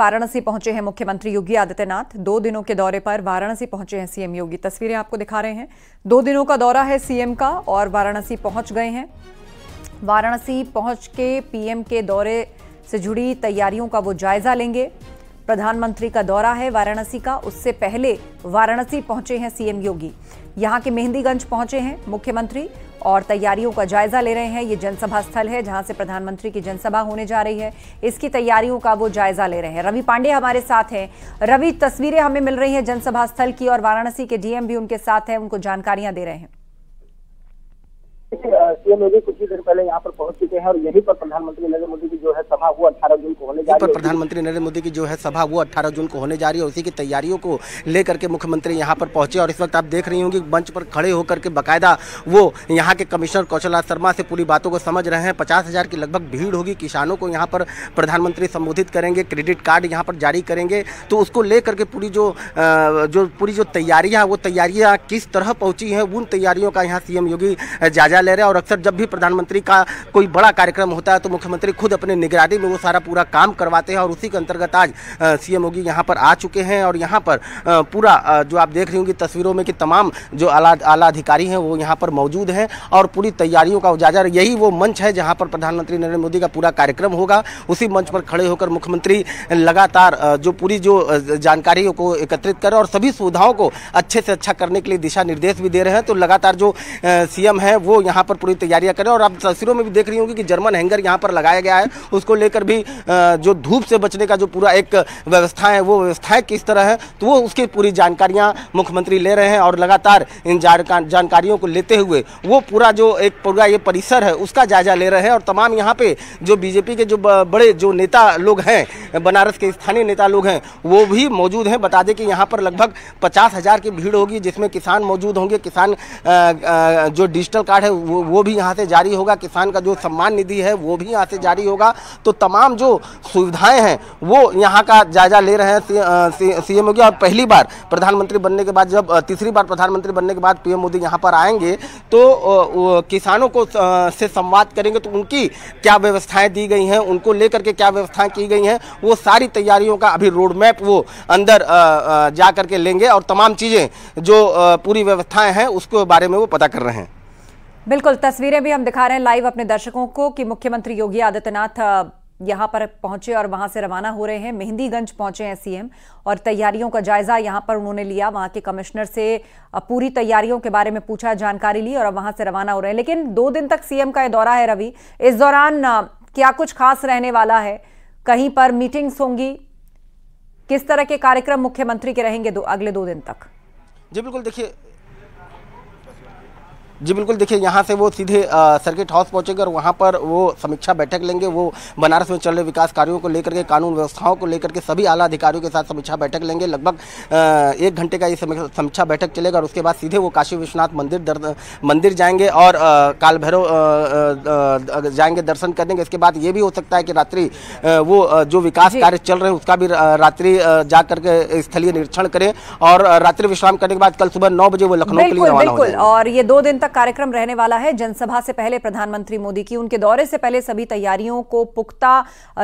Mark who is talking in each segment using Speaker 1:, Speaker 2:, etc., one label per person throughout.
Speaker 1: वाराणसी पहुंचे हैं मुख्यमंत्री योगी आदित्यनाथ दो दिनों के दौरे पर वाराणसी पहुंचे हैं सीएम योगी तस्वीरें आपको दिखा रहे हैं दो दिनों का दौरा है सीएम का और वाराणसी पहुंच गए हैं वाराणसी पहुंच के पीएम के दौरे से जुड़ी तैयारियों का वो जायजा लेंगे प्रधानमंत्री का दौरा है वाराणसी का उससे पहले वाराणसी पहुंचे हैं सीएम योगी यहाँ के मेहंदीगंज पहुंचे हैं मुख्यमंत्री और तैयारियों का जायजा ले रहे हैं ये जनसभा स्थल है जहां से प्रधानमंत्री की जनसभा होने जा रही है इसकी तैयारियों का वो जायजा ले रहे हैं रवि पांडे हमारे साथ हैं रवि तस्वीरें हमें मिल रही है जनसभा स्थल की और वाराणसी के डीएम भी उनके साथ हैं उनको जानकारियां दे रहे हैं
Speaker 2: सीएम योगी कुछ ही देर पहले यहाँ पर पहुंच चुके हैं और यही पर प्रधानमंत्री नरेंद्र मोदी की जो है सभा वो अठारह जून को होने जा रही है प्रधानमंत्री नरेंद्र मोदी की जो है सभा वो अट्ठारह जून को होने जा रही है उसी की तैयारियों को लेकर के मुख्यमंत्री यहाँ पर पहुंचे और इस वक्त आप देख रही होंगी मंच पर खड़े होकर के बाकायदा वो यहाँ के कमिश्नर कौशल शर्मा से पूरी बातों को समझ रहे हैं पचास हजार की लगभग भीड़ होगी किसानों को यहाँ पर प्रधानमंत्री संबोधित करेंगे क्रेडिट कार्ड यहाँ पर जारी करेंगे तो उसको लेकर के पूरी जो जो पूरी जो तैयारियां वो तैयारियां किस तरह पहुंची हैं उन तैयारियों का यहाँ सीएम योगी जायजा ले रहे हैं और और अक्सर जब भी प्रधानमंत्री का कोई बड़ा कार्यक्रम होता है तो मुख्यमंत्री खुद अपने निगरानी में वो सारा पूरा काम करवाते हैं और उसी के अंतर्गत आज सीएम योगी यहाँ पर आ चुके हैं और यहाँ पर पूरा जो आप देख रही होंगी तस्वीरों में कि तमाम जो आला आला अधिकारी हैं वो यहाँ पर मौजूद हैं और पूरी तैयारियों का उजाजा यही वो मंच है जहाँ पर प्रधानमंत्री नरेंद्र मोदी का पूरा कार्यक्रम होगा उसी मंच पर खड़े होकर मुख्यमंत्री लगातार जो पूरी जो जानकारियों को एकत्रित कर और सभी सुविधाओं को अच्छे से अच्छा करने के लिए दिशा निर्देश भी दे रहे हैं तो लगातार जो सीएम है वो यहाँ पर पूरी तैयारियां करें और आप तस्वीरों में भी देख रही होंगी कि जर्मन हैंगर यहाँ पर लगाया गया है उसको लेकर भी जो धूप से बचने का जो पूरा एक व्यवस्था है वो व्यवस्थाएँ किस तरह है तो वो उसकी पूरी जानकारियाँ मुख्यमंत्री ले रहे हैं और लगातार इन जानकारियों को लेते हुए वो पूरा जो एक पूरा ये परिसर है उसका जायजा ले रहे हैं और तमाम यहाँ पे जो बीजेपी के जो बड़े जो नेता लोग हैं बनारस के स्थानीय नेता लोग हैं वो भी मौजूद हैं बता दें कि यहाँ पर लगभग पचास हज़ार की भीड़ होगी जिसमें किसान मौजूद होंगे किसान जो डिजिटल कार्ड है वो वो भी यहाँ से जारी होगा किसान का जो सम्मान निधि है वो भी यहाँ से जारी होगा तो तमाम जो सुविधाएं हैं वो यहाँ का जायजा ले रहे हैं सी, सी, सीएम योगी और पहली बार प्रधानमंत्री बनने के बाद जब तीसरी बार प्रधानमंत्री बनने के बाद पीएम मोदी यहाँ पर आएंगे तो किसानों को से संवाद करेंगे तो उनकी क्या व्यवस्थाएं दी गई हैं उनको लेकर के क्या व्यवस्थाएं की गई हैं वो सारी तैयारियों का अभी रोड मैप वो अंदर जा करके लेंगे और तमाम चीज़ें जो पूरी व्यवस्थाएं हैं उसके बारे में वो पता कर रहे हैं
Speaker 1: बिल्कुल तस्वीरें भी हम दिखा रहे हैं लाइव अपने दर्शकों को कि मुख्यमंत्री योगी आदित्यनाथ यहाँ पर पहुंचे और वहां से रवाना हो रहे हैं मेहंदीगंज पहुंचे हैं सीएम और तैयारियों का जायजा यहाँ पर उन्होंने लिया वहां के कमिश्नर से पूरी तैयारियों के बारे में पूछा जानकारी ली और वहां से रवाना हो रहे हैं लेकिन दो दिन तक सीएम का यह दौरा है रवि इस दौरान क्या कुछ खास रहने वाला है कहीं पर मीटिंग्स होंगी किस तरह के कार्यक्रम मुख्यमंत्री के रहेंगे दो अगले दो दिन तक
Speaker 2: जी बिल्कुल देखिए जी बिल्कुल देखिए यहाँ से वो सीधे सर्किट हाउस पहुँचेंगे और वहाँ पर वो समीक्षा बैठक लेंगे वो बनारस में चल रहे विकास कार्यों को लेकर के कानून व्यवस्थाओं को लेकर के सभी आला अधिकारियों के साथ समीक्षा बैठक लेंगे लगभग एक घंटे का ये समीक्षा बैठक चलेगा और उसके बाद सीधे वो काशी विश्वनाथ मंदिर दर, मंदिर जाएंगे और काल भैरव जाएंगे दर्शन कर देंगे इसके बाद ये भी हो सकता है कि रात्रि वो जो विकास कार्य चल रहे हैं उसका भी रात्रि जा करके स्थलीय निरीक्षण करें और रात्रि विश्राम करने के बाद कल सुबह नौ बजे वो लखनऊ के लिए रवाना
Speaker 1: और ये दो दिन तक तक कार्यक्रम रहने वाला है जनसभा से पहले प्रधानमंत्री मोदी की उनके दौरे से पहले सभी तैयारियों को पुख्ता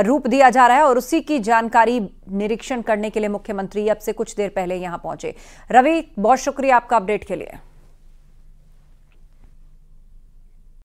Speaker 1: रूप दिया जा रहा है और उसी की जानकारी निरीक्षण करने के लिए मुख्यमंत्री अब से कुछ देर पहले यहां पहुंचे रवि बहुत शुक्रिया आपका अपडेट के लिए